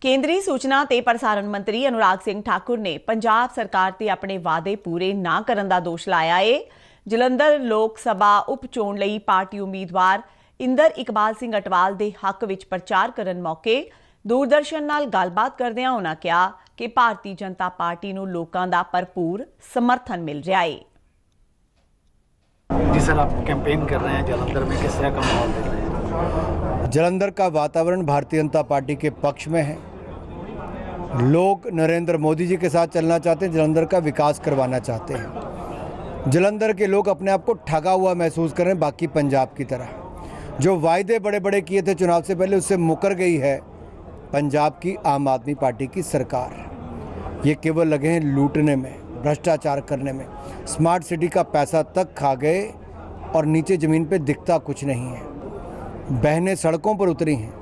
ਕੇਂਦਰੀ ਸੂਚਨਾ ਤੇ ਪ੍ਰਸਾਰਣ ਮੰਤਰੀ ਅਨੁਰਾਗ ਸਿੰਘ ਠਾਕੁਰ ਨੇ ਪੰਜਾਬ ਸਰਕਾਰ ਤੇ ਆਪਣੇ ਵਾਅਦੇ ਪੂਰੇ ਨਾ ਕਰਨ ਦਾ ਦੋਸ਼ ਲਾਇਆ ਏ ਜਲੰਧਰ ਲੋਕ ਸਭਾ ਉਪ ਚੋਣ ਲਈ ਪਾਰਟੀ ਉਮੀਦਵਾਰ ਇੰਦਰ ਇਕਬਾਲ ਸਿੰਘ ਅਟਵਾਲ ਦੇ ਹੱਕ ਵਿੱਚ ਪ੍ਰਚਾਰ ਕਰਨ ਮੌਕੇ ਦੂਰਦਰਸ਼ਨ ਨਾਲ ਗੱਲਬਾਤ ਕਰਦਿਆਂ ਉਹਨਾਂ ਕਿਹਾ ਕਿ ਭਾਰਤੀ ਜਨਤਾ ਪਾਰਟੀ ਨੂੰ ਲੋਕਾਂ ਦਾ ਭਰਪੂਰ ਸਮਰਥਨ ਮਿਲ ਰਿਹਾ ਏ ਜੀ ਸਰ ਆਪ ਕੈਂਪੇਨ ਕਰ ਰਹੇ ਹਾਂ ਜਲੰਧਰ ਵਿੱਚ ਕਿਸ ਤਰ੍ਹਾਂ ਕੰਮ ਹੋ ਰਿਹਾ ਹੈ जलंधर का वातावरण भारतीय जनता पार्टी के पक्ष में है लोग नरेंद्र मोदी जी के साथ चलना चाहते हैं जलंधर का विकास करवाना चाहते हैं जलंधर के लोग अपने आप को ठगा हुआ महसूस कर रहे हैं बाकी पंजाब की तरह जो वायदे बड़े बड़े किए थे चुनाव से पहले उससे मुकर गई है पंजाब की आम आदमी पार्टी की सरकार ये केवल लगे हैं लूटने में भ्रष्टाचार करने में स्मार्ट सिटी का पैसा तक खा गए और नीचे ज़मीन पे दिखता कुछ नहीं है बहनें सड़कों पर उतरी हैं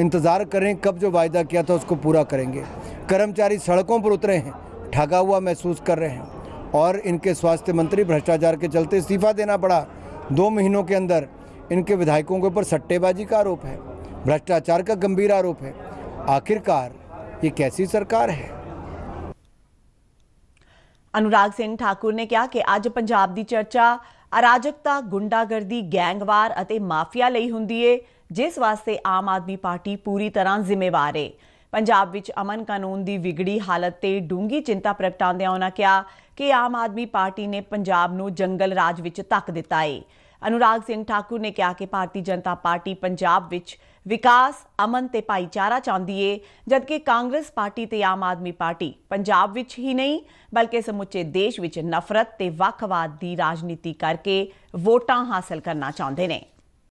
इंतज़ार करें कब जो वायदा किया था उसको पूरा करेंगे कर्मचारी सड़कों पर उतरे हैं ठगा हुआ महसूस कर रहे हैं और इनके स्वास्थ्य मंत्री भ्रष्टाचार के चलते इस्तीफा देना पड़ा दो महीनों के अंदर इनके विधायकों के ऊपर सट्टेबाजी का आरोप है भ्रष्टाचार का गंभीर आरोप है आखिरकार ये कैसी सरकार है अनुराग सिंह ठाकुर ने कहा कि अज पंजाब की चर्चा ਅਰਾਜਕਤਾ ਗੁੰਡਾਗਰਦੀ ਗੈਂਗਵਾਰ ਅਤੇ ਮਾਫੀਆ ਲਈ ਹੁੰਦੀ ਏ ਜਿਸ ਵਾਸਤੇ ਆਮ ਆਦਮੀ ਪਾਰਟੀ ਪੂਰੀ ਤਰ੍ਹਾਂ ਜ਼ਿੰਮੇਵਾਰ ਏ ਪੰਜਾਬ ਵਿੱਚ ਅਮਨ ਕਾਨੂੰਨ ਦੀ ਵਿਗੜੀ ਹਾਲਤ ਤੇ ਡੂੰਗੀ ਚਿੰਤਾ ਪ੍ਰਗਟਾਉਂਦਿਆਂ ਉਹਨਾਂ ਕਿਹਾ ਕਿ ਆਮ ਆਦਮੀ ਪਾਰਟੀ ਨੇ ਪੰਜਾਬ ਨੂੰ ਜੰਗਲ ਰਾਜ ਵਿੱਚ ਧੱਕ ਦਿੱਤਾ ਏ ਅਨੁਰਾਗ ਸਿੰਘ ਠਾਕੁਰ ਨੇ ਕਿਹਾ ਕਿ ਭਾਰਤੀ ਜਨਤਾ ਪਾਰਟੀ ਪੰਜਾਬ ਵਿੱਚ ਵਿਕਾਸ ਅਮਨ ਤੇ ਭਾਈਚਾਰਾ ਚਾਹੁੰਦੀ ਏ ਜਦਕਿ ਕਾਂਗਰਸ ਪਾਰਟੀ ਤੇ ਆਮ ਆਦਮੀ ਪਾਰਟੀ ਪੰਜਾਬ ਵਿੱਚ ਹੀ ਨਹੀਂ ਬਲਕਿ ਸਮੁੱਚੇ ਦੇਸ਼ ਵਿੱਚ ਨਫ਼ਰਤ ਤੇ ਵੱਖਵਾਦ ਦੀ ਰਾਜਨੀਤੀ ਕਰਕੇ ਵੋਟਾਂ ਹਾਸਲ ਕਰਨਾ ਚਾਹੁੰਦੇ ਨੇ